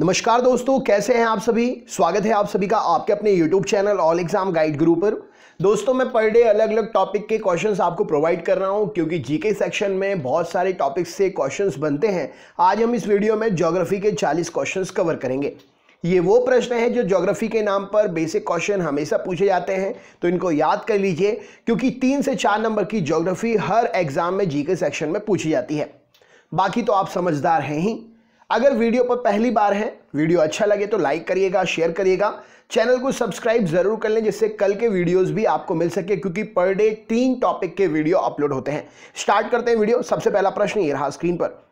नमस्कार दोस्तों कैसे हैं आप सभी स्वागत है आप सभी का आपके अपने YouTube channel all exam guide group पर दोस्तों मैं पर डे अलग अलग टॉपिक के क्वेश्चंस आपको प्रोवाइड कर रहा हूं क्योंकि जीके सेक्शन में बहुत सारे टॉपिक्स से क्वेश्चंस बनते हैं आज हम इस वीडियो में ज्योग्राफी के 40 क्वेश्चंस कवर करेंगे ये वो प्रश्न है जो ज्योग्राफी के नाम पर बेसिक क्वेश्चन हमेशा पूछे जाते हैं तो इनको याद कर लीजिए क्योंकि तीन से चार नंबर की ज्योग्राफी हर एग्जाम में जी सेक्शन में पूछी जाती है बाकी तो आप समझदार हैं ही अगर वीडियो पर पहली बार है वीडियो अच्छा लगे तो लाइक करिएगा शेयर करिएगा चैनल को सब्सक्राइब जरूर कर लें जिससे कल के वीडियोस भी आपको मिल सके क्योंकि पर डे तीन टॉपिक के वीडियो अपलोड होते हैं स्टार्ट करते हैं वीडियो सबसे पहला प्रश्न ये रहा स्क्रीन पर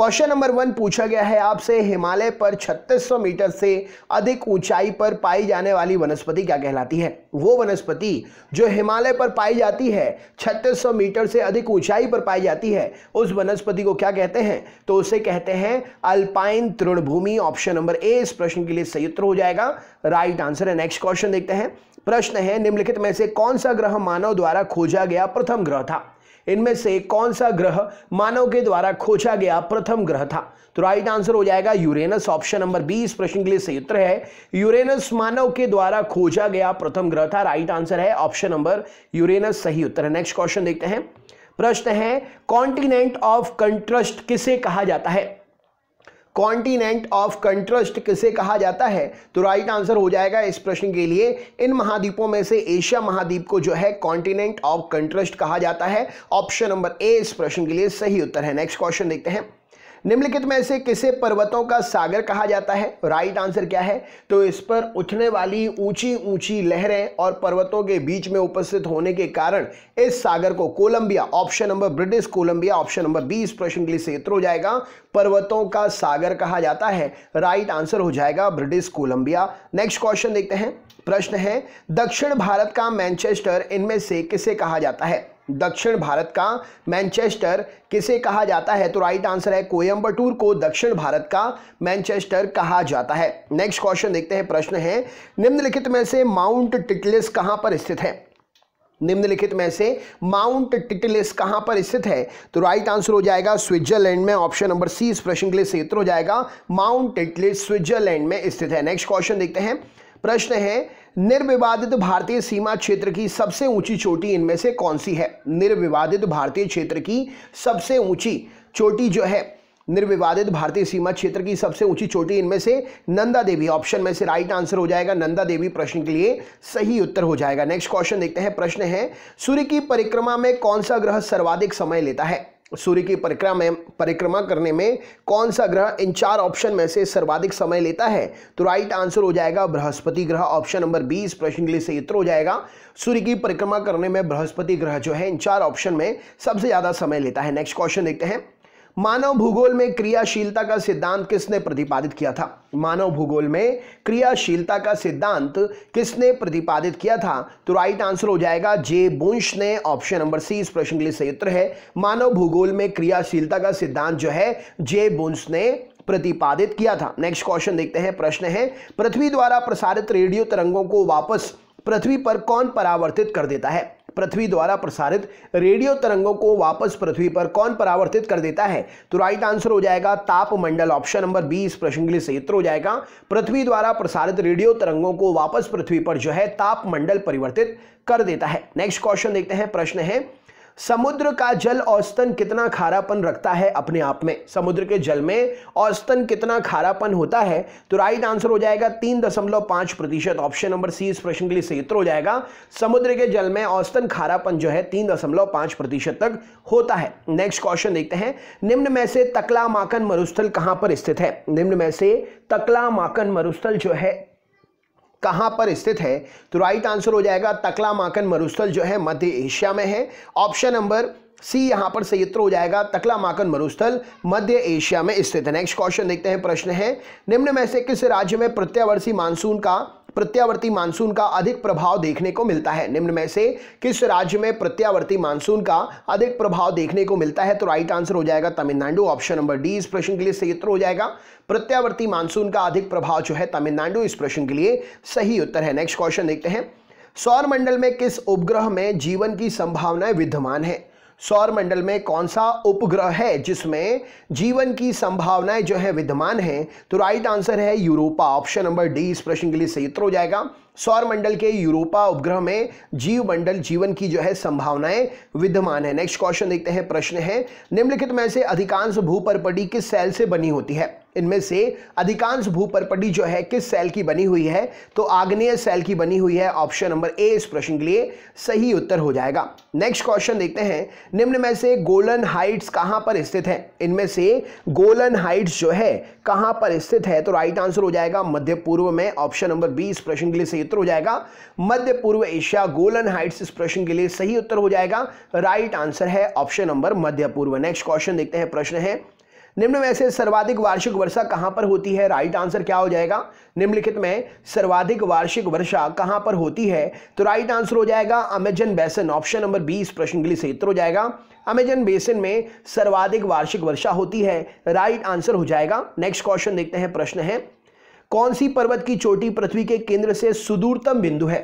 क्वेश्चन नंबर वन पूछा गया है आपसे हिमालय पर 3600 मीटर से अधिक ऊंचाई पर पाई जाने वाली वनस्पति क्या कहलाती है वो वनस्पति जो हिमालय पर पाई जाती है 3600 मीटर से अधिक ऊंचाई पर पाई जाती है उस वनस्पति को क्या कहते हैं तो उसे कहते हैं अल्पाइन तृणभूमि ऑप्शन नंबर ए इस प्रश्न के लिए सही उत्तर हो जाएगा राइट आंसर है नेक्स्ट क्वेश्चन देखते हैं प्रश्न है निम्नलिखित में से कौन सा ग्रह मानव द्वारा खोजा गया प्रथम ग्रह था इनमें से कौन सा ग्रह मानव के द्वारा खोजा गया प्रथम ग्रह था तो राइट आंसर हो जाएगा यूरेनस ऑप्शन नंबर बी इस प्रश्न के लिए सही उत्तर है यूरेनस मानव के द्वारा खोजा गया प्रथम ग्रह था राइट आंसर है ऑप्शन नंबर यूरेनस सही उत्तर है नेक्स्ट क्वेश्चन देखते हैं प्रश्न है कॉन्टिनेंट ऑफ कंट्रस्ट किसे कहा जाता है कॉन्टिनेंट ऑफ कंट्रस्ट किसे कहा जाता है तो राइट आंसर हो जाएगा इस प्रश्न के लिए इन महाद्वीपों में से एशिया महाद्वीप को जो है कॉन्टिनेंट ऑफ कंट्रस्ट कहा जाता है ऑप्शन नंबर ए इस प्रश्न के लिए सही उत्तर है नेक्स्ट क्वेश्चन देखते हैं निम्नलिखित में से किसे पर्वतों का सागर कहा जाता है राइट आंसर क्या है तो इस पर उठने वाली ऊंची ऊंची लहरें और पर्वतों के बीच में उपस्थित होने के कारण इस सागर को Columbia option number British Columbia option number B इस प्रश्न के लिए उत्तर हो जाएगा पर्वतों का सागर कहा जाता है राइट आंसर हो जाएगा ब्रिटिश कोलंबिया नेक्स्ट क्वेश्चन देखते हैं प्रश्न है दक्षिण भारत का मैनचेस्टर इनमें से किसे कहा जाता है दक्षिण भारत का मैनचेस्टर किसे कहा जाता है तो राइट आंसर है कोयम्बटूर को दक्षिण भारत का मैनचेस्टर कहा जाता है नेक्स्ट क्वेश्चन देखते हैं प्रश्न है निम्नलिखित में से माउंट टिटलिस कहां पर स्थित है निम्नलिखित में से माउंट टिटलिस कहां पर स्थित है तो राइट आंसर हो जाएगा स्विट्जरलैंड में ऑप्शन नंबर सी इस प्रश्न के लिए उत्तर हो जाएगा माउंट टिटलिस स्विट्जरलैंड में स्थित है नेक्स्ट क्वेश्चन देखते हैं प्रश्न है निर्विवादित भारतीय सीमा क्षेत्र की सबसे ऊंची चोटी इनमें से कौन सी है निर्विवादित भारतीय क्षेत्र की सबसे ऊंची चोटी जो है निर्विवादित भारतीय सीमा क्षेत्र की सबसे ऊंची चोटी इनमें से नंदा देवी ऑप्शन में से राइट आंसर हो जाएगा नंदा देवी प्रश्न के लिए सही उत्तर हो जाएगा नेक्स्ट क्वेश्चन देखते हैं प्रश्न है सूर्य की परिक्रमा में कौन सा ग्रह सर्वाधिक समय लेता है सूर्य की परिक्रमा में परिक्रमा करने में कौन सा ग्रह इन चार ऑप्शन में से सर्वाधिक समय लेता है तो राइट आंसर हो जाएगा बृहस्पति ग्रह ऑप्शन नंबर बी इस प्रश्न के लिए सही उत्तर हो जाएगा सूर्य की परिक्रमा करने में बृहस्पति ग्रह जो है इन चार ऑप्शन में सबसे ज़्यादा समय लेता है नेक्स्ट क्वेश्चन देखते हैं मानव भूगोल में क्रियाशीलता का सिद्धांत किसने प्रतिपादित किया था मानव भूगोल में क्रियाशीलता का सिद्धांत किसने प्रतिपादित किया था तो राइट आंसर हो जाएगा जे बुंश ने ऑप्शन नंबर सी इस प्रश्न के लिए सही उत्तर है मानव भूगोल में क्रियाशीलता का सिद्धांत जो है जे बुंश ने प्रतिपादित किया था नेक्स्ट क्वेश्चन देखते हैं प्रश्न है पृथ्वी द्वारा प्रसारित रेडियो तरंगों को वापस पृथ्वी पर कौन परावर्तित कर देता है पृथ्वी द्वारा प्रसारित रेडियो तरंगों को वापस पृथ्वी पर कौन परावर्तित कर देता है तो राइट आंसर हो जाएगा तापमंडल ऑप्शन नंबर बी इस प्रश्न के लिए सही उत्तर हो जाएगा पृथ्वी द्वारा प्रसारित रेडियो तरंगों को वापस पृथ्वी पर जो है तापमंडल परिवर्तित कर देता है नेक्स्ट क्वेश्चन देखते हैं प्रश्न है समुद्र का जल औस्तन कितना खारापन रखता है अपने आप में समुद्र के जल में औस्तन कितना खारापन होता है तो राइट आंसर हो जाएगा तीन दशमलव पांच प्रतिशत ऑप्शन नंबर सी इस प्रश्न के लिए सही हो जाएगा समुद्र के जल में औसतन खारापन जो है तीन दशमलव पांच प्रतिशत तक होता है नेक्स्ट क्वेश्चन देखते हैं निम्न में से तकला माकन मरुस्थल कहां पर स्थित है निम्न में से तकला माकन मरुस्थल जो है कहां पर स्थित है तो राइट आंसर हो जाएगा तकला माकन मरुस्थल जो है मध्य एशिया में है ऑप्शन नंबर सी यहां पर सही उत्तर हो जाएगा तकला माकन मरुस्थल मध्य एशिया में स्थित है नेक्स्ट क्वेश्चन देखते हैं प्रश्न है निम्न में से किस राज्य में प्रत्यावर्षी मानसून का प्रत्यावर्ती मानसून का अधिक प्रभाव देखने को मिलता है निम्न में से किस राज्य में प्रत्यावर्ती मानसून का अधिक प्रभाव देखने को मिलता है तो राइट आंसर हो जाएगा तमिलनाडु ऑप्शन नंबर डी इस प्रश्न के लिए सही उत्तर हो जाएगा प्रत्यावर्ती मानसून का अधिक प्रभाव जो है तमिलनाडु इस प्रश्न के लिए सही उत्तर है नेक्स्ट क्वेश्चन देखते हैं सौर में किस उपग्रह में जीवन की संभावनाएं विद्यमान है सौर मंडल में कौन सा उपग्रह है जिसमें जीवन की संभावनाएं जो है विद्यमान है तो राइट आंसर है यूरोपा ऑप्शन नंबर डी इस प्रश्न के लिए सही उत्तर हो जाएगा सौर मंडल के यूरोपा उपग्रह में जीव मंडल जीवन की जो है संभावनाएं विद्यमान है नेक्स्ट क्वेश्चन देखते हैं प्रश्न है निम्नलिखित में से अधिकांश भूपरपटी किस सेल से बनी होती है इनमें से अधिकांश भूपरपटी जो है किस सेल की बनी हुई है तो आग्नेय सेल की बनी हुई है ऑप्शन नंबर ए इस प्रश्न के लिए सही उत्तर हो जाएगा नेक्स्ट क्वेश्चन देखते हैं निम्न में से गोलन हाइट्स कहां पर स्थित है इनमें से गोलन हाइट्स जो है कहां पर स्थित है तो राइट आंसर हो जाएगा मध्य पूर्व में ऑप्शन नंबर बी इस प्रश्न के लिए सही क्षेत्र हो जाएगा मध्य पूर्व एशिया गोलन हाइट्स इस प्रश्न के लिए सही उत्तर हो जाएगा राइट आंसर है ऑप्शन नंबर मध्य पूर्व नेक्स्ट क्वेश्चन देखते हैं प्रश्न है निम्न में से सर्वाधिक वार्षिक वर्षा कहां पर होती है राइट आंसर क्या हो जाएगा निम्नलिखित में सर्वाधिक वार्षिक वर्षा कहां पर होती है तो राइट आंसर हो जाएगा अमेजन बेसन ऑप्शन नंबर बी इस प्रश्न के लिए सही उत्तर हो जाएगा अमेजन बेसन में सर्वाधिक वार्षिक वर्षा होती है राइट आंसर हो जाएगा नेक्स्ट क्वेश्चन देखते हैं प्रश्न है कौन सी पर्वत की चोटी पृथ्वी के केंद्र से सुदूरतम बिंदु है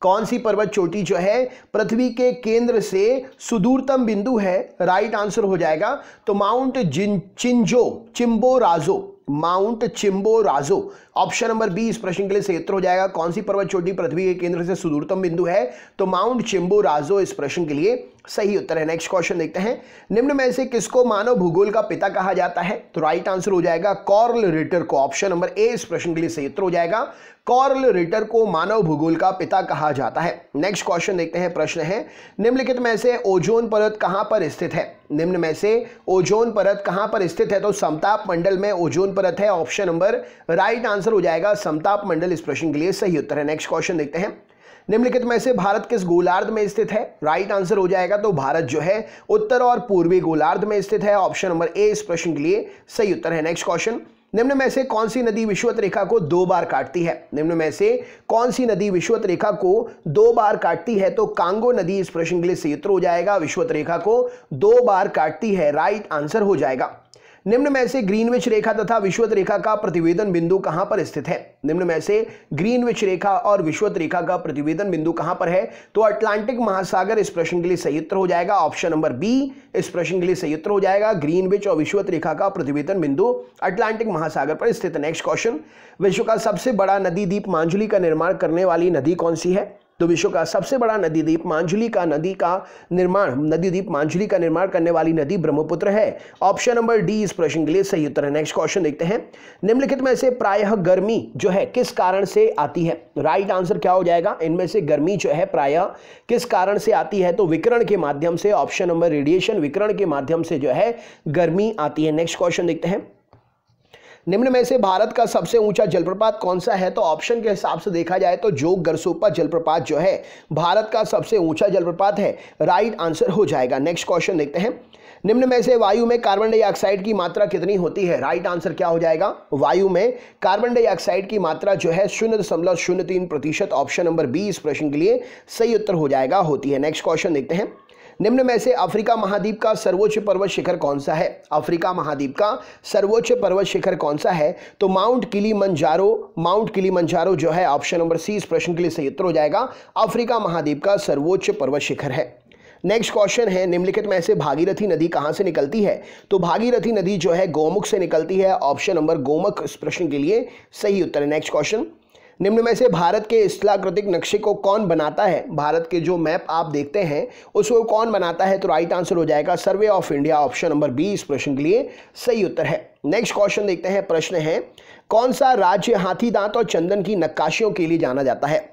कौन सी पर्वत चोटी जो है पृथ्वी के केंद्र से सुदूरतम बिंदु है राइट आंसर हो जाएगा तो माउंट जिन चिंजो राजो माउंट चिंबो राजो ऑप्शन नंबर बी इस प्रश्न के लिए सही उत्तर हो जाएगा कौन सी पर्वत चोटी पृथ्वी के केंद्र से सुदूरतम बिंदु है तो माउंट राजो इस प्रश्न के लिए सही उत्तर है नेक्स्ट क्वेश्चन देखते हैं निम्न में से किसको मानव भूगोल का पिता कहा जाता है तो राइट आंसर हो जाएगा कॉर्ल रिटर को ऑप्शन नंबर ए इस प्रश्न के लिए सही उत्तर हो जाएगा कॉर्ल रिटर को मानव भूगोल का पिता कहा जाता है नेक्स्ट क्वेश्चन देखते हैं प्रश्न है निम्नलिखित में से ओजोन परत कहां पर स्थित है निम्न में से ओजोन परत कहां पर स्थित है तो समताप मंडल में ओजोन परत है ऑप्शन नंबर राइट आंसर हो जाएगा समताप मंडल इस प्रश्न के लिए सही उत्तर है नेक्स्ट क्वेश्चन देखते हैं निम्नलिखित में से भारत किस गोलार्ध में स्थित है राइट आंसर हो जाएगा तो भारत जो है उत्तर और पूर्वी गोलार्ध में स्थित है ऑप्शन नंबर ए इस प्रश्न के लिए सही उत्तर है नेक्स्ट क्वेश्चन निम्न में से कौन सी नदी विश्वत रेखा को दो बार काटती है निम्न में से कौन सी नदी विश्वत रेखा को दो बार काटती है तो कांगो नदी इस प्रश्न के लिए सही उत्तर हो जाएगा विश्वत रेखा को दो बार काटती है राइट आंसर हो जाएगा निम्न में से ग्रीनविच रेखा तथा विश्वत रेखा का प्रतिवेदन बिंदु कहां पर स्थित है निम्न में से ग्रीनविच रेखा और विश्वत रेखा का प्रतिवेदन बिंदु कहां पर है तो अटलांटिक महासागर इस प्रश्न के लिए सही उत्तर हो जाएगा ऑप्शन नंबर बी इस प्रश्न के लिए सही उत्तर हो जाएगा ग्रीनविच और विश्वत रेखा का प्रतिवेदन बिंदु अटलांटिक महासागर पर स्थित नेक्स्ट क्वेश्चन विश्व का सबसे बड़ा नदी दीप मांजुली का निर्माण करने वाली नदी कौन सी है तो विश्व का सबसे बड़ा नदी द्वीप मांझुली का नदी का निर्माण नदी द्वीप मांझुली का निर्माण करने वाली नदी ब्रह्मपुत्र है ऑप्शन नंबर डी इस प्रश्न के लिए सही उत्तर है नेक्स्ट क्वेश्चन देखते हैं निम्नलिखित में से प्रायः गर्मी जो है किस कारण से आती है राइट आंसर क्या हो जाएगा इनमें से गर्मी जो है प्राय किस कारण से आती है तो विकरण के माध्यम से ऑप्शन नंबर रेडिएशन विकरण के माध्यम से जो है गर्मी आती है नेक्स्ट क्वेश्चन देखते हैं निम्न में से भारत का सबसे ऊंचा जलप्रपात कौन सा है तो ऑप्शन के हिसाब से देखा जाए तो जोग गरसोपा जलप्रपात जो है भारत का सबसे ऊंचा जलप्रपात है राइट आंसर हो जाएगा नेक्स्ट क्वेश्चन देखते हैं निम्न में से वायु में कार्बन डाइऑक्साइड की मात्रा कितनी होती है राइट आंसर क्या हो जाएगा वायु में कार्बन डाइऑक्साइड की मात्रा जो है शून्य दशमलव शून्य तीन प्रतिशत ऑप्शन नंबर बी इस प्रश्न के लिए सही उत्तर हो जाएगा होती है नेक्स्ट क्वेश्चन देखते हैं निम्न में से अफ्रीका महाद्वीप का सर्वोच्च पर्वत शिखर कौन सा है अफ्रीका महाद्वीप का सर्वोच्च पर्वत शिखर कौन सा है तो माउंट किली मंजारो माउंट किली मंजारो जो है ऑप्शन नंबर सी इस प्रश्न के लिए सही उत्तर हो जाएगा अफ्रीका महाद्वीप का सर्वोच्च पर्वत शिखर है नेक्स्ट क्वेश्चन है निम्नलिखित में से भागीरथी नदी कहाँ से निकलती है तो भागीरथी नदी जो है गोमुख से निकलती है ऑप्शन नंबर गोमुख इस प्रश्न के लिए सही उत्तर है नेक्स्ट क्वेश्चन निम्न में से भारत के स्थलाकृतिक नक्शे को कौन बनाता है भारत के जो मैप आप देखते हैं उसको कौन बनाता है तो राइट आंसर हो जाएगा survey of India option number B इस प्रश्न के लिए सही उत्तर है नेक्स्ट क्वेश्चन देखते हैं प्रश्न है कौन सा राज्य हाथी दांत और चंदन की नक्काशियों के लिए जाना जाता है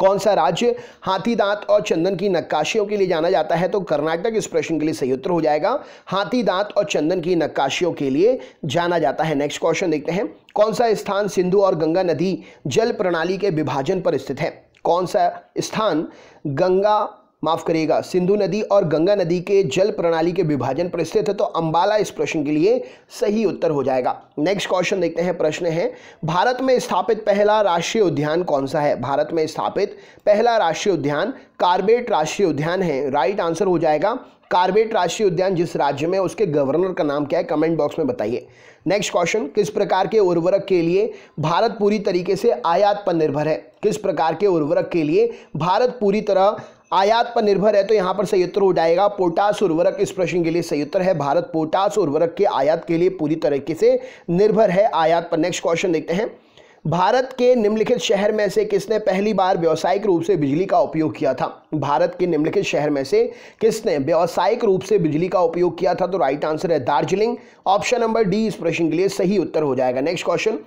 कौन सा राज्य हाथी दांत और चंदन की नक्काशियों के लिए जाना जाता है तो कर्नाटक इस प्रश्न के लिए सही उत्तर हो जाएगा हाथी दांत और चंदन की नक्काशियों के लिए जाना जाता है नेक्स्ट क्वेश्चन देखते हैं कौन सा स्थान सिंधु और गंगा नदी जल प्रणाली के विभाजन पर स्थित है कौन सा स्थान गंगा माफ करिएगा सिंधु नदी और गंगा नदी के जल प्रणाली के विभाजन पर स्थित है तो अंबाला इस प्रश्न के लिए सही उत्तर हो जाएगा नेक्स्ट क्वेश्चन देखते हैं प्रश्न है भारत में स्थापित पहला राष्ट्रीय उद्यान कौन सा है भारत में स्थापित पहला राष्ट्रीय उद्यान कार्बेट राष्ट्रीय उद्यान है राइट आंसर हो जाएगा कार्बेट राष्ट्रीय उद्यान जिस राज्य में उसके गवर्नर का नाम क्या है कमेंट बॉक्स में बताइए नेक्स्ट क्वेश्चन किस प्रकार के उर्वरक के लिए भारत पूरी तरीके से आयात पर निर्भर है किस प्रकार के उर्वरक के लिए भारत पूरी तरह आयात पर निर्भर है तो यहाँ पर सही उत्तर हो जाएगा पोटास उर्वरक इस प्रश्न के लिए सही उत्तर है भारत पोटास उर्वरक के आयात के लिए पूरी तरीके से निर्भर है आयात पर नेक्स्ट क्वेश्चन देखते हैं भारत के निम्नलिखित शहर में से किसने पहली बार व्यावसायिक रूप से बिजली का उपयोग किया था भारत के निम्नलिखित शहर में से किसने व्यावसायिक रूप से बिजली का उपयोग किया था तो राइट आंसर है दार्जिलिंग ऑप्शन नंबर डी इस प्रश्न के लिए सही उत्तर हो जाएगा नेक्स्ट क्वेश्चन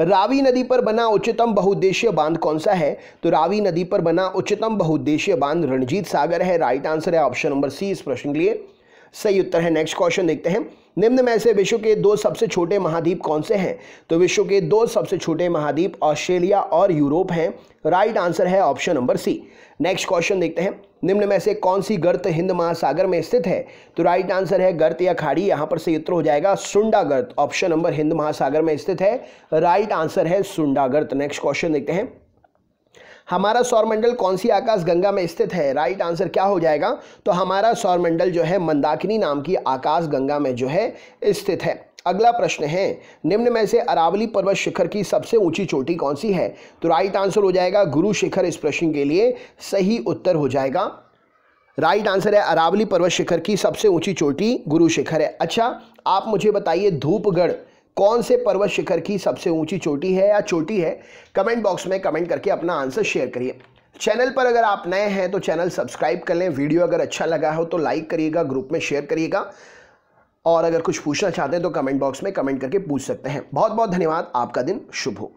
रावी नदी पर बना उच्चतम बहुद्देशीय बांध कौन सा है तो रावी नदी पर बना उच्चतम बहुउद्देशीय बांध रणजीत सागर है राइट आंसर है ऑप्शन नंबर सी इस प्रश्न के लिए सही उत्तर है नेक्स्ट क्वेश्चन देखते हैं निम्न में से विश्व के दो सबसे छोटे महाद्वीप कौन से हैं तो विश्व के दो सबसे छोटे महाद्वीप ऑस्ट्रेलिया और यूरोप हैं राइट आंसर है option number C next question देखते हैं निम्न में से कौन सी गर्त हिंद महासागर में स्थित है तो राइट आंसर है गर्त या खाड़ी यहां पर से उत्तर हो जाएगा सुंडा गर्त ऑप्शन नंबर हिंद महासागर में स्थित है राइट आंसर है सुंडा गर्त नेक्स्ट क्वेश्चन देखते हैं हमारा सौरमंडल कौन सी आकाश गंगा में स्थित है राइट आंसर क्या हो जाएगा तो हमारा सौरमंडल जो है मंदाकिनी नाम की आकाश गंगा में जो है स्थित है अगला प्रश्न है निम्न में से अरावली पर्वत शिखर की सबसे ऊंची चोटी कौन सी है तो राइट आंसर हो जाएगा गुरु शिखर इस प्रश्न के लिए सही उत्तर हो जाएगा राइट आंसर है अरावली पर्वत शिखर की सबसे ऊंची चोटी गुरु शिखर है अच्छा आप मुझे बताइए धूपगढ़ कौन से पर्वत शिखर की सबसे ऊंची चोटी है या चोटी है कमेंट बॉक्स में कमेंट करके अपना आंसर शेयर करिए चैनल पर अगर आप नए हैं तो चैनल सब्सक्राइब कर लें वीडियो अगर अच्छा लगा हो तो लाइक करिएगा ग्रुप में शेयर करिएगा और अगर कुछ पूछना चाहते हैं तो कमेंट बॉक्स में कमेंट करके पूछ सकते हैं बहुत बहुत धन्यवाद आपका दिन शुभ हो